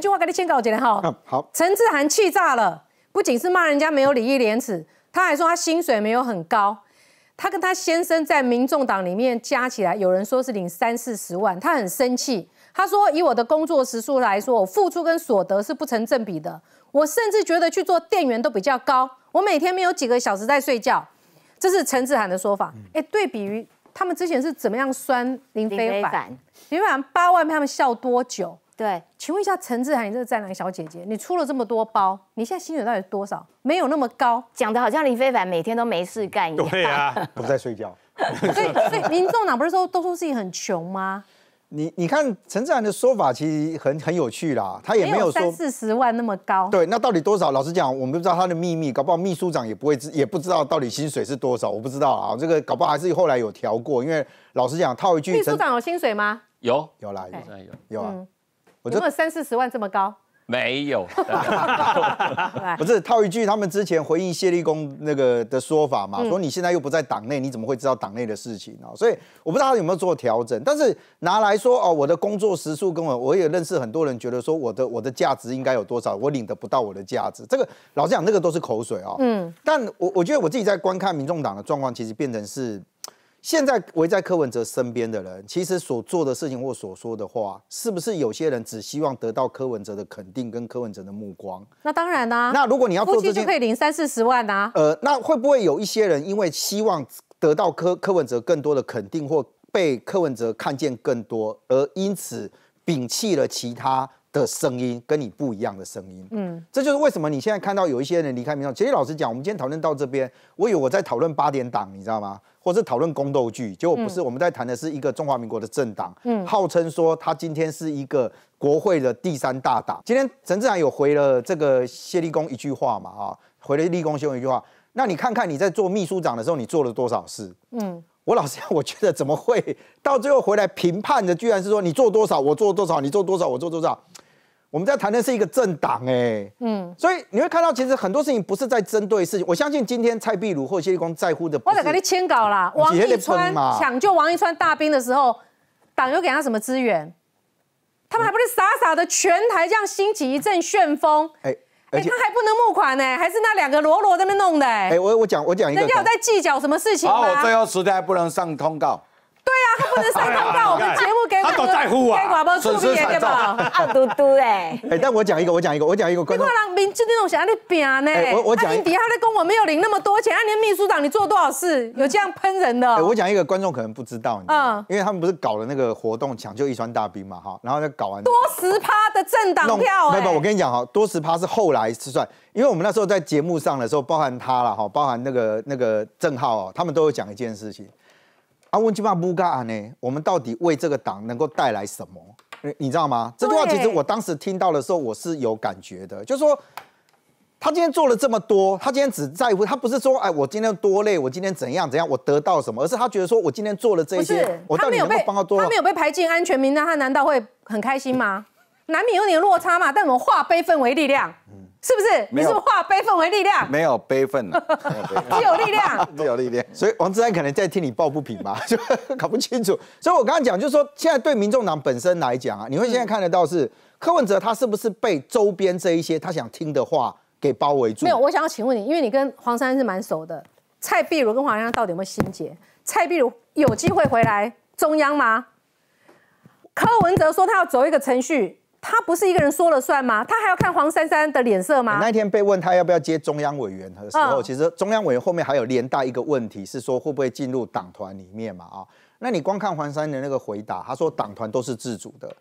句话给你先搞起来哈，好。陈志涵气炸了，不仅是骂人家没有礼义廉耻，他还说他薪水没有很高。他跟他先生在民众党里面加起来，有人说是领三四十万，他很生气。他说：“以我的工作时数来说，我付出跟所得是不成正比的。我甚至觉得去做店员都比较高。我每天没有几个小时在睡觉。”这是陈志涵的说法。哎，对比于他们之前是怎么样酸林非凡？林非凡八万，他们笑多久？对，请问一下陈志涵，你这个站台小姐姐，你出了这么多包，你现在薪水到底多少？没有那么高，讲的好像林非凡每天都没事干一样。对啊，不在睡觉。所以，所以民众党不是说都说自己很穷吗？你你看陈志涵的说法其实很很有趣啦，他也没有三四十万那么高。对，那到底多少？老实讲，我们不知道他的秘密，搞不好秘书长也不会知，也不知道到底薪水是多少，我不知道啊。这个搞不好还是后来有调过，因为老实讲，套一句，秘书长有薪水吗？有，有啦，有，有啊。我没有三四十万这么高？没有，不是套一句他们之前回应谢立功那个的说法嘛？说你现在又不在党内，你怎么会知道党内的事情啊？所以我不知道他有没有做调整，但是拿来说哦，我的工作时数跟我我也认识很多人，觉得说我的我的价值应该有多少，我领得不到我的价值。这个老实讲，那个都是口水啊。嗯，但我我觉得我自己在观看民众党的状况，其实变成是。现在围在柯文哲身边的人，其实所做的事情或所说的话，是不是有些人只希望得到柯文哲的肯定跟柯文哲的目光？那当然啦。那如果你要做这就可以领三四十万啊。呃，那会不会有一些人因为希望得到柯柯文哲更多的肯定，或被柯文哲看见更多，而因此摒弃了其他的声音，跟你不一样的声音？嗯，这就是为什么你现在看到有一些人离开民众。其实老实讲，我们今天讨论到这边，我以为我在讨论八点档，你知道吗？或是讨论宫斗剧，结果不是，我们在谈的是一个中华民国的政党，号称说他今天是一个国会的第三大党。今天陈志良有回了这个谢立功一句话嘛，啊，回了立功兄一句话，那你看看你在做秘书长的时候，你做了多少事？嗯，我老实讲，我觉得怎么会到最后回来评判的，居然是说你做多少，我做多少，你做多少，我做多少。我们在谈的是一个政党，哎，嗯，所以你会看到，其实很多事情不是在针对事情。我相信今天蔡壁如或谢立功在乎的，我在给你签稿啦。王一川抢救王一川大兵的时候，党有给他什么资源？他们还不是傻傻的全台这样兴起一阵旋风？哎，而他还不能募款呢，还是那两个罗罗在那弄的？哎，我我讲我讲一个，人家有在计较什么事情？好，我最后实在不能上通告。对啊，他不能说通告我们节目给乎啊，给广播出面，对吧？啊嘟嘟哎！哎，但我讲一个，我讲一个，我讲一个。你快让民进那种想要你扁呢！我我讲，他林他在跟我没有领那么多钱，啊，你秘书长，你做了多少事？有这样喷人的？我讲一个观众可能不知道，嗯，因为他们不是搞了那个活动，抢救一川大兵嘛，哈，然后就搞完多十趴的政党票。不不，我跟你讲哈，多十趴是后来是算，因为我们那时候在节目上的时候，包含他了哈，包含那个那个郑浩，他们都有讲一件事情。他问巴布嘎干呢？我们到底为这个党能够带来什么？你知道吗？这句话其实我当时听到的时候，我是有感觉的。就是说他今天做了这么多，他今天只在乎他不是说哎，我今天多累，我今天怎样怎样，我得到什么？而是他觉得说我今天做了这些，我到底有没有帮他少？他没有被排进安全名单，他难道会很开心吗？难免有点落差嘛，但我们化悲愤为力量，是不是？你是化悲愤为力量？没有悲愤了，只有力量，只有力量。所以王志安可能在替你抱不平吧，就搞不清楚。所以我刚刚讲就是说，现在对民众党本身来讲啊，你会现在看得到是柯文哲他是不是被周边这一些他想听的话给包围住？没有，我想要请问你，因为你跟黄珊珊是蛮熟的，蔡碧如跟黄珊珊到底有没有心结？蔡碧如有机会回来中央吗？柯文哲说他要走一个程序。他不是一个人说了算吗？他还要看黄珊珊的脸色吗？那天被问他要不要接中央委员的时候，其实中央委员后面还有连带一个问题是说会不会进入党团里面嘛？啊，那你光看黄珊的那个回答，他说党团都是自主的。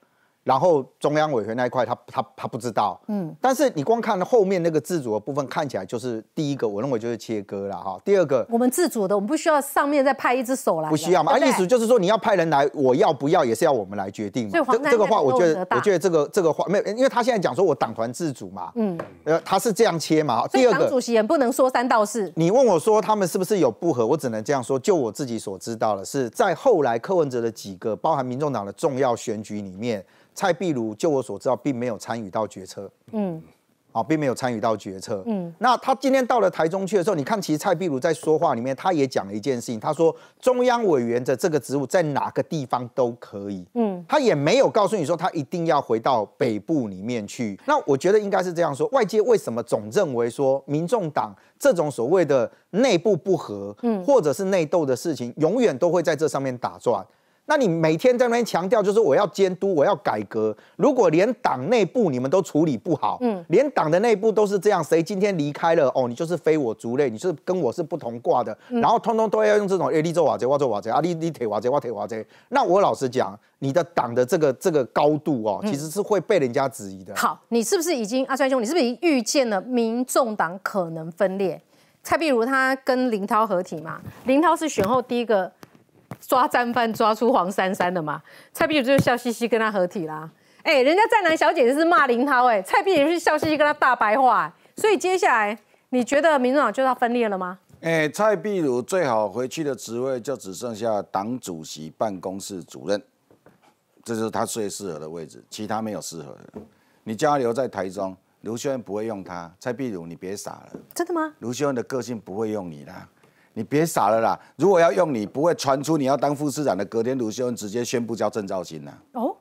然后中央委员那一块，他他他不知道，嗯。但是你光看后面那个自主的部分，看起来就是第一个，我认为就是切割了哈。第二个，我们自主的，我们不需要上面再派一只手来。不需要嘛？啊，意思就是说你要派人来，我要不要也是要我们来决定。嘛。以这个话我觉得，我觉得这个这个话没有，因为他现在讲说我党团自主嘛，嗯，呃，他是这样切嘛。第二党主席也不能说三道四。你问我说他们是不是有不和，我只能这样说，就我自己所知道的，是在后来柯文哲的几个包含民众党的重要选举里面。蔡壁如，就我所知道，并没有参与到决策。嗯，啊，并没有参与到决策。嗯，那他今天到了台中去的时候，你看，其实蔡壁如在说话里面，他也讲了一件事情，他说，中央委员的这个职务在哪个地方都可以。嗯，他也没有告诉你说，他一定要回到北部里面去。那我觉得应该是这样说，外界为什么总认为说，民众党这种所谓的内部不和，嗯，或者是内斗的事情，永远都会在这上面打转？那你每天在那边强调，就是我要监督，我要改革。如果连党内部你们都处理不好，嗯，连党的内部都是这样，谁今天离开了哦，你就是非我族类，你就是跟我是不同挂的，然后通通都要用这种阿你做瓦贼，瓦做瓦贼，啊，你你铁瓦贼，瓦铁瓦贼。那我老实讲，你的党的这个这个高度哦，其实是会被人家质疑的。好，你是不是已经阿川兄？你是不是已预见了民众党可能分裂？蔡碧如他跟林涛合体嘛？林涛是选后第一个。抓战犯抓出黄珊珊的嘛，蔡壁如就笑嘻嘻跟他合体啦。哎，人家战男小姐就是骂林涛，哎，蔡壁如是笑嘻嘻跟他大白话。所以接下来你觉得民进党就要分裂了吗？哎，蔡壁如最好回去的职位就只剩下党主席办公室主任，这就是他最适合的位置，其他没有适合的。你叫他留在台中，卢秀不会用他。蔡壁如，你别傻了。真的吗？卢秀恩的个性不会用你啦。你别傻了啦！如果要用你，不会传出你要当副市长的。隔天卢秀恩直接宣布叫郑兆兴呢。哦，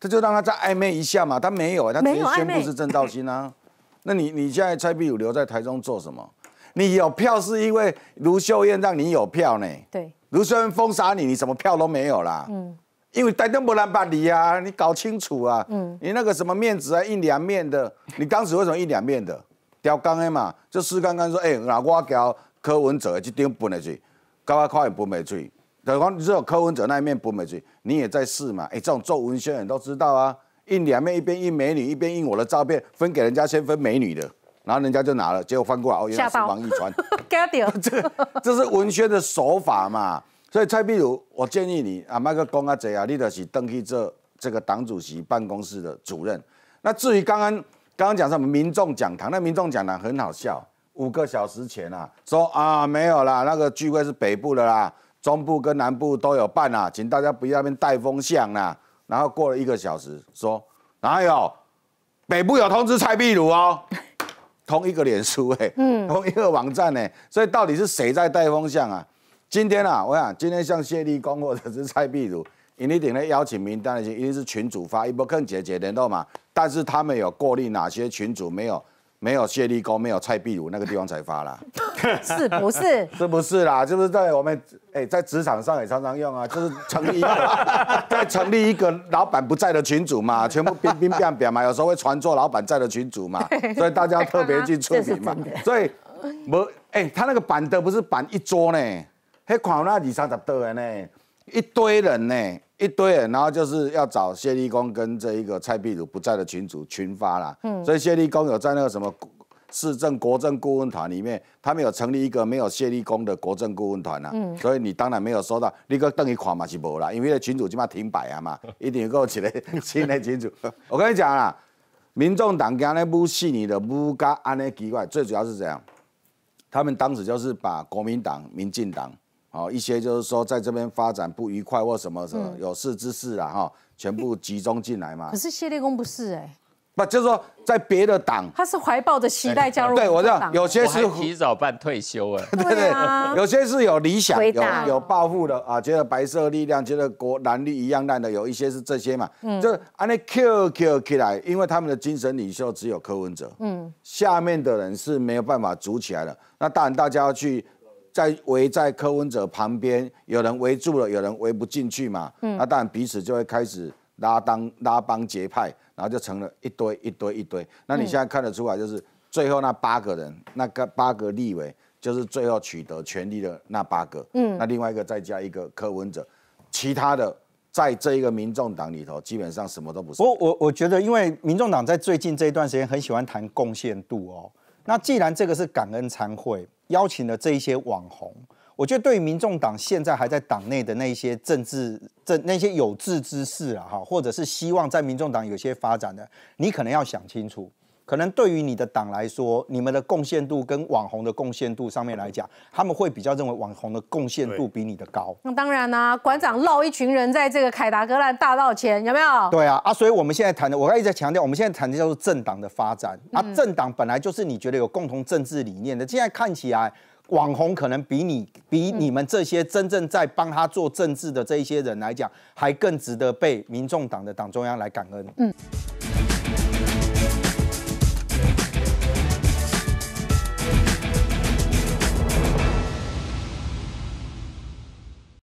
这就让他再暧昧一下嘛。他没有哎，他直接宣布是郑兆新啊。那你你现在蔡壁如留在台中做什么？你有票是因为卢秀燕让你有票呢。对。卢秀燕封杀你，你什么票都没有啦。嗯。因为台家不能帮你啊，你搞清楚啊。嗯。你那个什么面子啊，一两面的，你当时为什么一两面的？刁刚啊嘛，就是刚刚说，哎，哪瓜雕？柯文哲也去登分的罪，搞啊看也分美去。就讲你知道柯文哲那一面分美去，你也在试嘛？哎，这种做文宣人都知道啊，印两面，一边印美女，一边印我的照片，分给人家先分美女的，然后人家就拿了，结果翻过来哦，又往一传。吓川。这个这是文宣的手法嘛？所以蔡壁如，我建议你啊，麦克公啊，这啊，你就是登记这这个党主席办公室的主任。那至于刚刚刚刚讲什么民众讲堂，那民众讲堂很好笑。五个小时前啊，说啊没有啦，那个聚会是北部的啦，中部跟南部都有办啦，请大家不要那边带风向啦。然后过了一个小时，说哪有？北部有通知蔡壁如哦，同一个脸书哎，同一个网站呢，所以到底是谁在带风向啊？今天啊，我想今天像谢立功或者是蔡壁如，你顶那邀请名单已经一定是群主发，一波更姐姐联动嘛，但是他们有过滤哪些群主没有？没有谢立功，没有蔡壁如，那个地方才发啦，是不是？是不是啦？是不是在我们哎，在职场上也常常用啊，就是成立 在成立一个老板不在的群组嘛，全部兵兵变变嘛，有时候会传做老板在的群组嘛，所以大家特别去处名嘛。所以，我哎，他那个板凳不是板一桌呢，还款那二三十桌的呢，一堆人呢。一堆，人，然后就是要找谢立功跟这一个蔡壁如不在的群主群发啦。嗯，所以谢立功有在那个什么市政国政顾问团里面，他们有成立一个没有谢立功的国政顾问团啊。嗯，所以你当然没有收到，你个邓一款嘛是无啦，因为那群主起码停摆啊嘛，一定要够起来新的群主。我跟你讲啦，民众党今那不细腻的不加安尼奇怪，最主要是这样？他们当时就是把国民党、民进党。哦，一些就是说在这边发展不愉快或什么有事之事啊，哈，全部集中进来嘛。可是谢立功不是哎，不就是说在别的党，他是怀抱着期待加入。对，我知道有些是提早办退休了，对啊。有些是有理想、有有抱负的啊，觉得白色力量觉得国难力一样烂的，有一些是这些嘛，就是安尼 Q Q 起来，因为他们的精神领袖只有柯文哲，嗯，下面的人是没有办法组起来的。那当然，大家要去。在围在柯文哲旁边，有人围住了，有人围不进去嘛？嗯，那当然彼此就会开始拉当拉帮结派，然后就成了一堆一堆一堆。那你现在看得出来，就是最后那八个人，那个八个立委就是最后取得权力的那八个，嗯，那另外一个再加一个柯文哲，其他的在这一个民众党里头基本上什么都不是。我我我觉得，因为民众党在最近这一段时间很喜欢谈贡献度哦。那既然这个是感恩参会。邀请了这一些网红，我觉得对于民众党现在还在党内的那些政治政那些有志之士啊，哈，或者是希望在民众党有些发展的，你可能要想清楚。可能对于你的党来说，你们的贡献度跟网红的贡献度上面来讲，他们会比较认为网红的贡献度比你的高。那当然啦，馆长闹一群人在这个凯达格兰大道前，有没有？对啊，啊，所以我们现在谈的，我刚一直在强调，我们现在谈的叫做政党的发展啊，政党本来就是你觉得有共同政治理念的，现在看起来网红可能比你比你们这些真正在帮他做政治的这一些人来讲，还更值得被民众党的党中央来感恩。嗯。